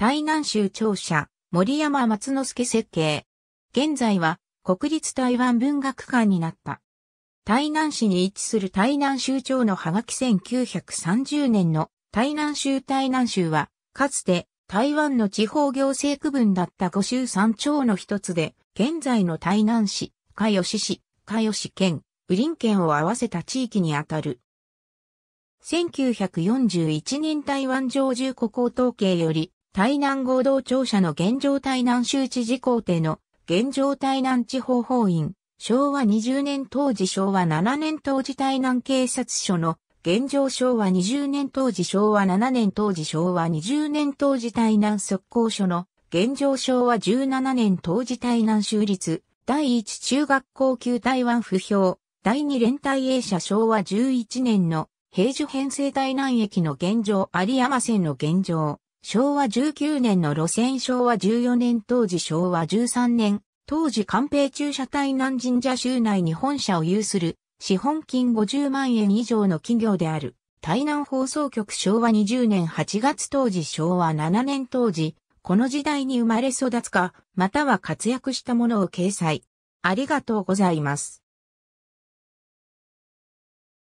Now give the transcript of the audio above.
台南州庁舎、森山松之助設計。現在は国立台湾文学館になった。台南市に位置する台南州庁のはがき1930年の台南州台南州は、かつて台湾の地方行政区分だった五州三町の一つで、現在の台南市、加吉市、加吉県、雨林県を合わせた地域にあたる。1941年台湾常住国。統計より、台南合同庁舎の現状台南周知事項邸の現状台南地方法院、昭和20年当時昭和7年当時台南警察署の現状昭和20年当時昭和7年当時昭和20年当時台南速攻署の現状昭和17年当時台南州立第1中学校級台湾不評第2連隊 A 社昭和11年の平樹編成台南駅の現状有山線の現状昭和19年の路線昭和14年当時昭和13年、当時官兵駐車隊南神社州内に本社を有する、資本金50万円以上の企業である、台南放送局昭和20年8月当時昭和7年当時、この時代に生まれ育つか、または活躍したものを掲載。ありがとうございます。